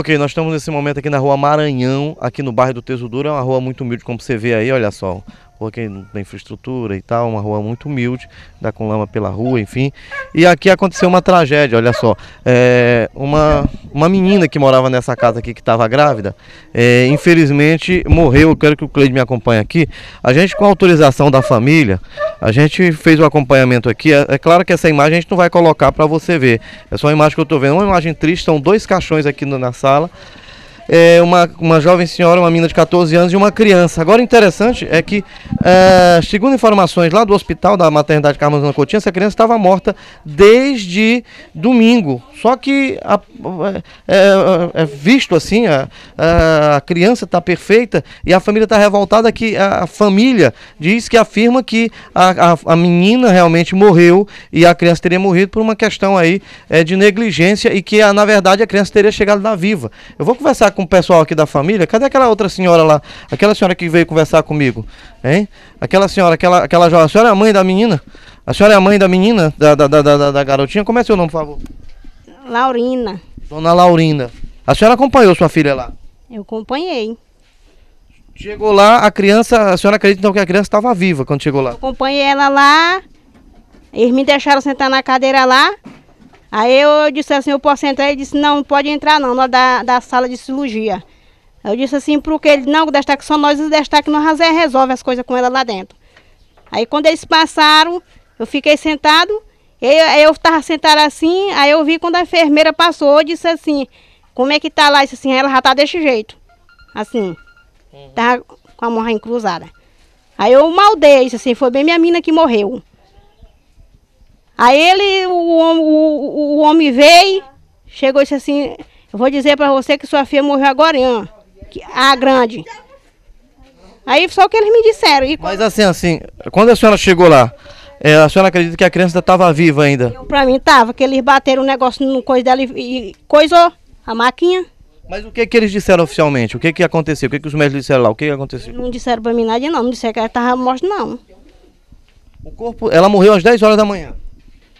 Ok, nós estamos nesse momento aqui na rua Maranhão, aqui no bairro do Tesouro, é uma rua muito humilde, como você vê aí, olha só porque não tem infraestrutura e tal, uma rua muito humilde, dá com lama pela rua, enfim. E aqui aconteceu uma tragédia, olha só. É, uma, uma menina que morava nessa casa aqui, que estava grávida, é, infelizmente morreu. Eu quero que o Cleide me acompanhe aqui. A gente, com a autorização da família, a gente fez o acompanhamento aqui. É, é claro que essa imagem a gente não vai colocar para você ver. É só uma imagem que eu estou vendo. Uma imagem triste, são dois caixões aqui na sala é, uma, uma jovem senhora, uma menina de 14 anos e uma criança. Agora, interessante é que, é, segundo informações lá do hospital da maternidade Carmo Carmazana Cotinha, essa criança estava morta desde domingo. Só que a, é, é, é visto assim, a, a criança está perfeita e a família está revoltada que a família diz que afirma que a, a, a, menina realmente morreu e a criança teria morrido por uma questão aí é, de negligência e que, na verdade, a criança teria chegado lá viva. Eu vou conversar com com o pessoal aqui da família, cadê aquela outra senhora lá? Aquela senhora que veio conversar comigo, hein? Aquela senhora, aquela, aquela jovem. A senhora é a mãe da menina? A senhora é a mãe da menina, da, da, da, da, da garotinha? Como é seu nome, por favor? Laurina. Dona Laurina. A senhora acompanhou sua filha lá? Eu acompanhei. Chegou lá, a criança, a senhora acredita então que a criança estava viva quando chegou lá? Eu acompanhei ela lá, eles me deixaram sentar na cadeira lá, Aí eu disse assim, eu posso entrar? Ele disse, não, não pode entrar não, nós da, da sala de cirurgia. Eu disse assim, pro que ele, não, o destaque só nós, o destaque nós resolve as coisas com ela lá dentro. Aí quando eles passaram, eu fiquei sentado, eu estava sentada assim, aí eu vi quando a enfermeira passou, eu disse assim, como é que tá lá? Eu disse assim, ela já tá desse jeito, assim, uhum. Tá com a mão cruzada. Aí eu maldei, disse assim, foi bem minha mina que morreu. Aí ele, o, o, o homem veio, chegou e disse assim, eu vou dizer para você que sua filha morreu agora, hein, a grande. Aí só o que eles me disseram. E Mas assim, assim, quando a senhora chegou lá, é, a senhora acredita que a criança estava viva ainda? Para mim estava, que eles bateram um negócio no coisa dela e, e coisou a maquinha. Mas o que que eles disseram oficialmente? O que que aconteceu? O que que os médicos disseram lá? O que que aconteceu? Não disseram pra mim nada não, não disseram que ela estava morta não. O corpo, ela morreu às 10 horas da manhã?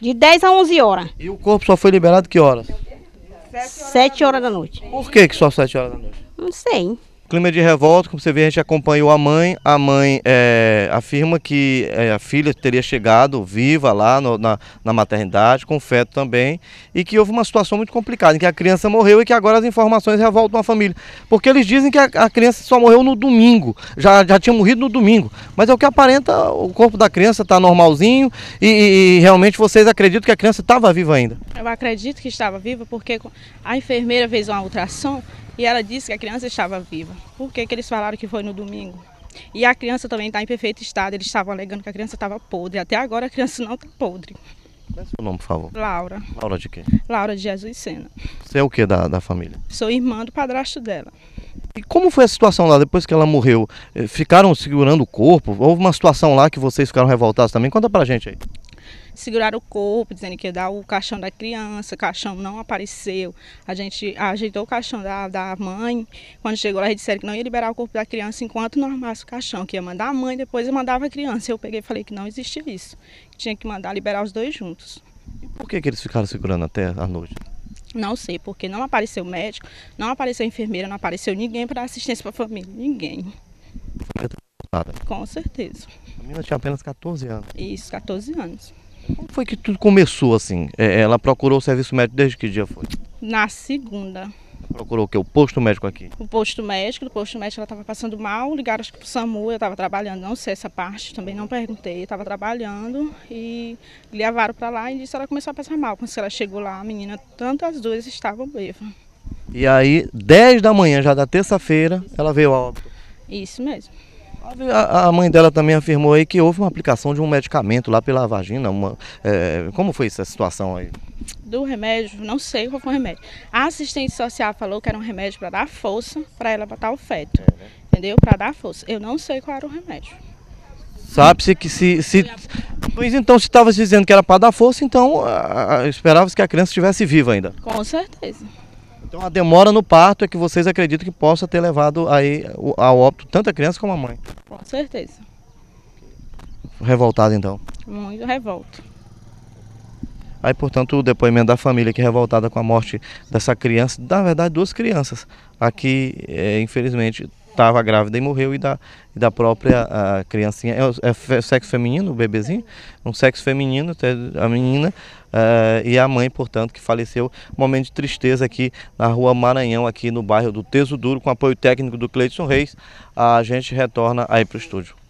De 10 a 11 horas. E o corpo só foi liberado que horas? 7 horas da noite. Por que, que só 7 horas da noite? Não sei. Clima de revolta, como você vê, a gente acompanhou a mãe. A mãe é, afirma que é, a filha teria chegado viva lá no, na, na, maternidade, com feto também, e que houve uma situação muito complicada, em que a criança morreu e que agora as informações revoltam a família. Porque eles dizem que a, a criança só morreu no domingo, já, já tinha morrido no domingo. Mas é o que aparenta, o corpo da criança está normalzinho e, e realmente vocês acreditam que a criança estava viva ainda? Eu acredito que estava viva porque a enfermeira fez uma ultrassom e ela disse que a criança estava viva. Por que, que eles falaram que foi no domingo? E a criança também está em perfeito estado. Eles estavam alegando que a criança estava podre. Até agora a criança não está podre. Qual é o seu nome, por favor? Laura. Laura de quê? Laura de Jesus Sena. Você é o que da, da família? Sou irmã do padrasto dela. E como foi a situação lá depois que ela morreu? Eh, ficaram segurando o corpo? Houve uma situação lá que vocês ficaram revoltados também? Conta pra gente aí seguraram o corpo, dizendo que ia dar o caixão da criança, o caixão não apareceu. A gente ajeitou o caixão da, da mãe. Quando chegou lá, eles disseram que não ia liberar o corpo da criança enquanto não armasse o caixão, que ia mandar a mãe, depois eu mandava a criança. Eu peguei e falei que não existia isso. Que tinha que mandar liberar os dois juntos. E por que, que eles ficaram segurando até a noite? Não sei, porque não apareceu médico, não apareceu enfermeira, não apareceu ninguém para dar assistência para a família. Ninguém. Com certeza. A menina tinha apenas 14 anos. Isso, 14 anos. Como foi que tudo começou assim? É, ela procurou o serviço médico desde que dia foi? Na segunda. Procurou o que? O posto médico aqui? O posto médico, o posto médico ela estava passando mal, ligaram acho que o SAMU, eu estava trabalhando, não sei essa parte, também não perguntei, estava trabalhando e levaram para lá e disse ela começou a passar mal. Quando ela chegou lá, a menina, tanto as duas estavam bêbadas. E aí, 10 da manhã já da terça-feira, ela veio ao. óbito. Isso mesmo. A, a, mãe dela também afirmou aí que houve uma aplicação de um medicamento lá pela vagina. Uma, é, como foi essa situação aí? Do remédio, não sei qual foi o remédio. A assistente social falou que era um remédio para dar força para ela botar o feto. É, né? Entendeu? Para dar força. Eu não sei qual era o remédio. Sabe-se que se, se. Pois então, se estava dizendo que era para dar força, então esperavas esperava-se que a criança estivesse viva ainda. Com certeza. Então a demora no parto é que vocês acreditam que possa ter levado aí ao óbito tanto a criança como a mãe? Com certeza. Revoltado então? Muito revolto. Aí, portanto, o depoimento da família que revoltada com a morte dessa criança, na verdade, duas crianças, aqui, é, infelizmente, estava grávida e morreu, e da, e da própria a criancinha. É, é sexo feminino, o bebezinho? Um sexo feminino, a menina, Uh, e a mãe, portanto, que faleceu. Um momento de tristeza aqui na rua Maranhão, aqui no bairro do Teso Duro, com apoio técnico do Cleiton Reis. A gente retorna aí para o estúdio.